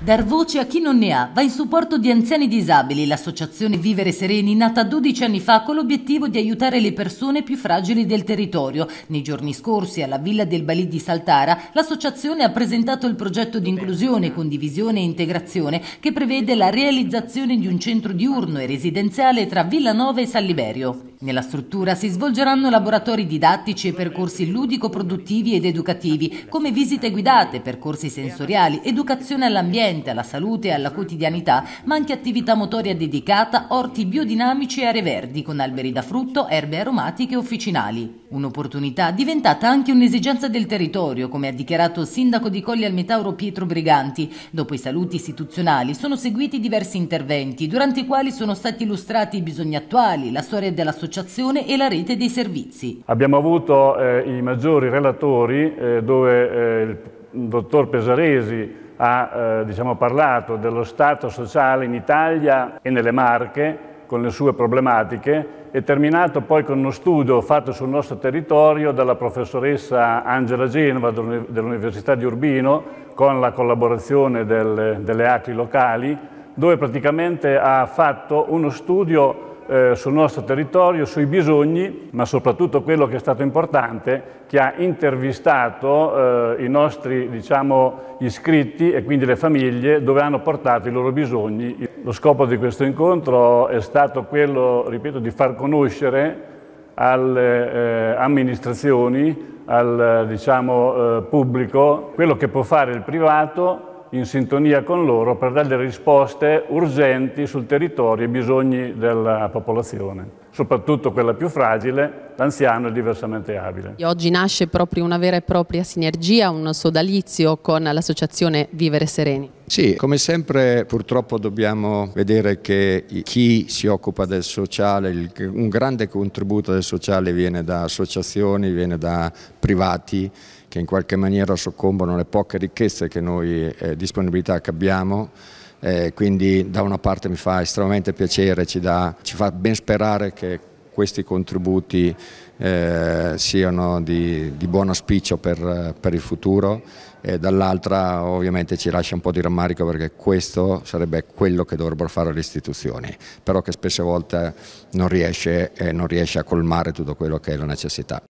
Dar voce a chi non ne ha va in supporto di anziani disabili, l'associazione Vivere Sereni, nata 12 anni fa con l'obiettivo di aiutare le persone più fragili del territorio. Nei giorni scorsi, alla Villa del Balì di Saltara, l'associazione ha presentato il progetto di inclusione, condivisione e integrazione che prevede la realizzazione di un centro diurno e residenziale tra Villa Villanova e San Liberio. Nella struttura si svolgeranno laboratori didattici e percorsi ludico-produttivi ed educativi, come visite guidate, percorsi sensoriali, educazione all'ambiente ambiente, alla salute e alla quotidianità, ma anche attività motoria dedicata, orti biodinamici e aree verdi con alberi da frutto, erbe aromatiche e officinali. Un'opportunità diventata anche un'esigenza del territorio, come ha dichiarato il sindaco di Colli al Metauro Pietro Briganti. Dopo i saluti istituzionali sono seguiti diversi interventi, durante i quali sono stati illustrati i bisogni attuali, la storia dell'associazione e la rete dei servizi. Abbiamo avuto eh, i maggiori relatori eh, dove eh, il dottor Pesaresi ha eh, diciamo, parlato dello Stato sociale in Italia e nelle Marche con le sue problematiche e terminato poi con uno studio fatto sul nostro territorio dalla professoressa Angela Genova dell'Università di Urbino con la collaborazione del, delle ACLI locali dove praticamente ha fatto uno studio eh, sul nostro territorio, sui bisogni, ma soprattutto quello che è stato importante, che ha intervistato eh, i nostri diciamo, iscritti e quindi le famiglie dove hanno portato i loro bisogni. Lo scopo di questo incontro è stato quello, ripeto, di far conoscere alle eh, amministrazioni, al diciamo, eh, pubblico, quello che può fare il privato in sintonia con loro per dare risposte urgenti sul territorio ai bisogni della popolazione, soprattutto quella più fragile l'anziano diversamente abile. E oggi nasce proprio una vera e propria sinergia, un sodalizio con l'associazione Vivere Sereni. Sì, come sempre purtroppo dobbiamo vedere che chi si occupa del sociale, un grande contributo del sociale viene da associazioni, viene da privati che in qualche maniera soccombono le poche ricchezze che noi, eh, disponibilità che abbiamo. Eh, quindi da una parte mi fa estremamente piacere, ci, dà, ci fa ben sperare che questi contributi eh, siano di, di, buon auspicio per, per il futuro e dall'altra ovviamente ci lascia un po' di rammarico perché questo sarebbe quello che dovrebbero fare le istituzioni, però che spesse volte non riesce, eh, non riesce a colmare tutto quello che è la necessità.